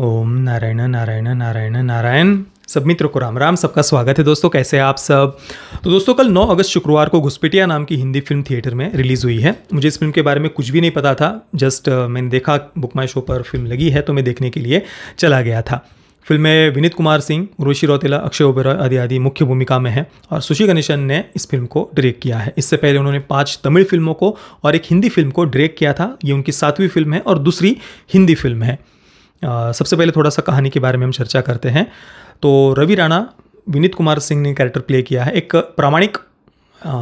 ओम नारायण नारायण नारायण नारायण सब मित्रों को राम राम सबका स्वागत है दोस्तों कैसे हैं आप सब तो दोस्तों कल 9 अगस्त शुक्रवार को घुसपिटिया नाम की हिंदी फिल्म थिएटर में रिलीज़ हुई है मुझे इस फिल्म के बारे में कुछ भी नहीं पता था जस्ट मैंने देखा बुक माई शो पर फिल्म लगी है तो मैं देखने के लिए चला गया था फिल्म में विनीत कुमार सिंह ऋषि रौतेला अक्षय ओबेरॉय आदि आदि मुख्य भूमिका में है और सुशी गणेशन ने इस फिल्म को डायरेक्ट किया है इससे पहले उन्होंने पांच तमिल फिल्मों को और एक हिंदी फिल्म को डायरेक्ट किया था ये उनकी सातवीं फिल्म है और दूसरी हिंदी फिल्म है सबसे पहले थोड़ा सा कहानी के बारे में हम चर्चा करते हैं तो रवि राणा विनीत कुमार सिंह ने कैरेक्टर प्ले किया है एक प्रामाणिक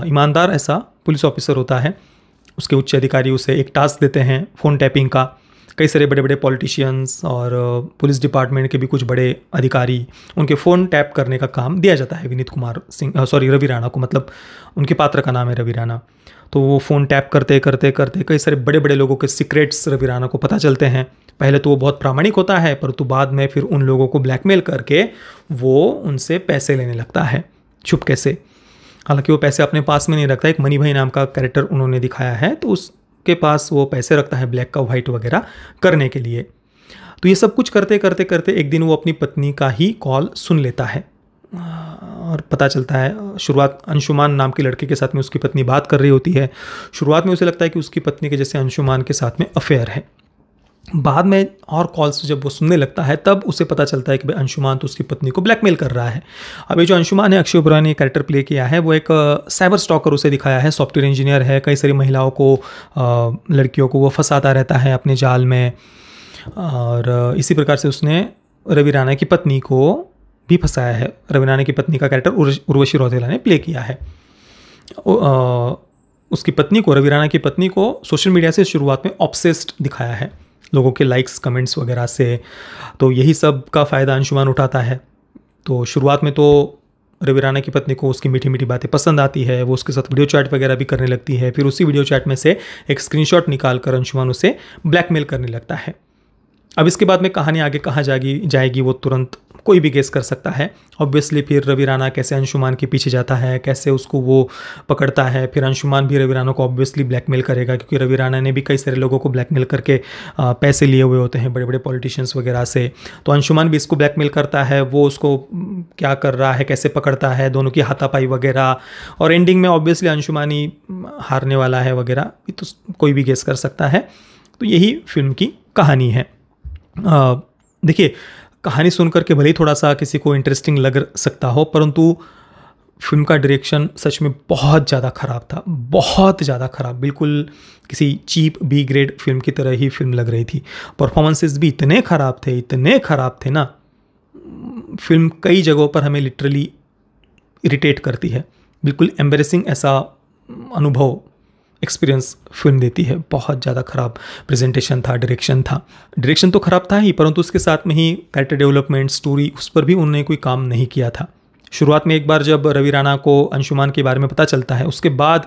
ईमानदार ऐसा पुलिस ऑफिसर होता है उसके उच्च अधिकारी उसे एक टास्क देते हैं फ़ोन टैपिंग का कई सारे बड़े बड़े पॉलिटिशियंस और पुलिस डिपार्टमेंट के भी कुछ बड़े अधिकारी उनके फ़ोन टैप करने का काम दिया जाता है विनीत कुमार सिंह सॉरी रवि राणा को मतलब उनके पात्र का नाम है रवि राणा तो वो फ़ोन टैप करते करते करते कई सारे बड़े बड़े लोगों के सीक्रेट्स रवि राणा को पता चलते हैं पहले तो वो बहुत प्रामाणिक होता है परंतु तो बाद में फिर उन लोगों को ब्लैकमेल करके वो उनसे पैसे लेने लगता है छुप कैसे हालांकि वो पैसे अपने पास में नहीं रखता एक मनी भाई नाम का कैरेक्टर उन्होंने दिखाया है तो उसके पास वो पैसे रखता है ब्लैक का वाइट वगैरह करने के लिए तो ये सब कुछ करते करते करते एक दिन वो अपनी पत्नी का ही कॉल सुन लेता है और पता चलता है शुरुआत अंशुमान नाम के लड़के के साथ में उसकी पत्नी बात कर रही होती है शुरुआत में उसे लगता है कि उसकी पत्नी के जैसे अंशुमान के साथ में अफेयर है बाद में और कॉल्स जब वो सुनने लगता है तब उसे पता चलता है कि भाई अंशुमान तो उसकी पत्नी को ब्लैकमेल कर रहा है अभी जो अंशुमान है अक्षय ओबराय ने कैरेक्टर प्ले किया है वो एक साइबर स्टॉकर उसे दिखाया है सॉफ्टवेयर इंजीनियर है कई सारी महिलाओं को लड़कियों को वो फंसाता रहता है अपने जाल में और इसी प्रकार से उसने रवि राणा की पत्नी को भी फंसाया है रवि राणा की पत्नी का कैरेक्टर उर्वशी रौतेला ने प्ले किया है उसकी पत्नी को रवि राणा की पत्नी को सोशल मीडिया से शुरुआत में ऑप्सेस्ड दिखाया है लोगों के लाइक्स कमेंट्स वगैरह से तो यही सब का फ़ायदा अंशुमान उठाता है तो शुरुआत में तो रवि राना की पत्नी को उसकी मीठी मीठी बातें पसंद आती है वो उसके साथ वीडियो चैट वगैरह भी करने लगती है फिर उसी वीडियो चैट में से एक स्क्रीनशॉट निकाल कर अंशुमान उसे ब्लैकमेल करने लगता है अब इसके बाद में कहानी आगे कहाँ जाएगी जाएगी वो तुरंत कोई भी गेस कर सकता है ऑब्वियसली फिर रवि राना कैसे अंशुमान के पीछे जाता है कैसे उसको वो पकड़ता है फिर अंशुमान भी रवि राना को ऑब्वियसली ब्लैकमेल करेगा क्योंकि रवि राना ने भी कई सारे लोगों को ब्लैकमेल करके पैसे लिए हुए होते हैं बड़े बड़े पॉलिटिशियंस वगैरह से तो अंशुमान भी इसको ब्लैकमेल करता है वो उसको क्या कर रहा है कैसे पकड़ता है दोनों की हाथापाई वगैरह और एंडिंग में ऑब्वियसली अंशुमान ही हारने वाला है वगैरह तो कोई भी गेस कर सकता है तो यही फिल्म की कहानी है देखिए कहानी सुन करके भले ही थोड़ा सा किसी को इंटरेस्टिंग लग सकता हो परंतु फिल्म का डायरेक्शन सच में बहुत ज़्यादा ख़राब था बहुत ज़्यादा ख़राब बिल्कुल किसी चीप बी ग्रेड फिल्म की तरह ही फिल्म लग रही थी परफॉर्मेंसेस भी इतने ख़राब थे इतने ख़राब थे ना फिल्म कई जगहों पर हमें लिटरली इरिटेट करती है बिल्कुल एम्बेसिंग ऐसा अनुभव एक्सपीरियंस फिल्म देती है बहुत ज़्यादा ख़राब प्रेजेंटेशन था डायरेक्शन था डायरेक्शन तो ख़राब था ही परंतु उसके साथ में ही कैरेक्टर डेवलपमेंट स्टोरी उस पर भी उन्होंने कोई काम नहीं किया था शुरुआत में एक बार जब रवि राणा को अंशुमान के बारे में पता चलता है उसके बाद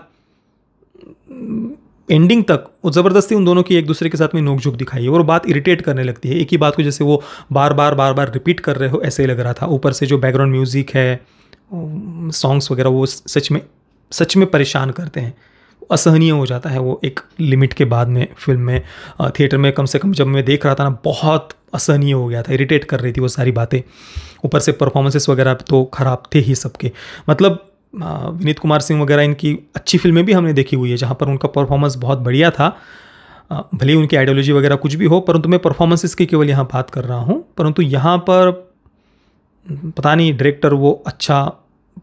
एंडिंग तक वो ज़बरदस्ती उन दोनों की एक दूसरे के साथ में नोकझोंक दिखाई है और बात इरिटेट करने लगती है एक ही बात को जैसे वो बार बार बार बार रिपीट कर रहे हो ऐसे ही लग रहा था ऊपर से जो बैकग्राउंड म्यूज़िक है सॉन्ग्स वगैरह वो सच में सच में परेशान करते हैं असहनीय हो जाता है वो एक लिमिट के बाद में फिल्म में थिएटर में कम से कम जब मैं देख रहा था ना बहुत असहनीय हो गया था इरिटेट कर रही थी वो सारी बातें ऊपर से परफॉर्मेंसेस वगैरह तो ख़राब थे ही सबके मतलब विनीत कुमार सिंह वगैरह इनकी अच्छी फिल्में भी हमने देखी हुई है जहाँ पर उनका परफॉर्मेंस बहुत बढ़िया था भले उनकी आइडियोलॉजी वगैरह कुछ भी हो परंतु मैं परफॉर्मेंसेस की केवल यहाँ बात कर रहा हूँ परंतु यहाँ पर पता नहीं डायरेक्टर वो अच्छा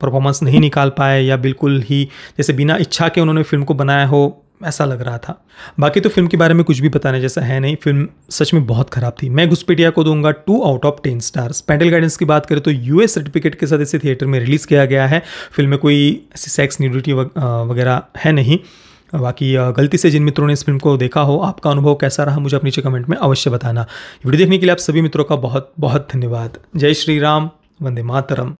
परफॉर्मेंस नहीं निकाल पाए या बिल्कुल ही जैसे बिना इच्छा के उन्होंने फिल्म को बनाया हो ऐसा लग रहा था बाकी तो फिल्म के बारे में कुछ भी बताने जैसा है नहीं फिल्म सच में बहुत खराब थी मैं घुसपेटिया को दूंगा two out of ten stars parental guidance की बात करें तो यूएस सर्टिफिकेट के साथ इसे थिएटर में रिलीज़ किया गया है फिल्म में कोई ऐसी सेक्स न्यूडिटी वगैरह है नहीं बाकी गलती से जिन मित्रों ने इस फिल्म को देखा हो आपका अनुभव कैसा रहा मुझे अपने नीचे कमेंट में अवश्य बताना वीडियो देखने के लिए आप सभी मित्रों का बहुत बहुत धन्यवाद जय श्री राम वंदे मातरम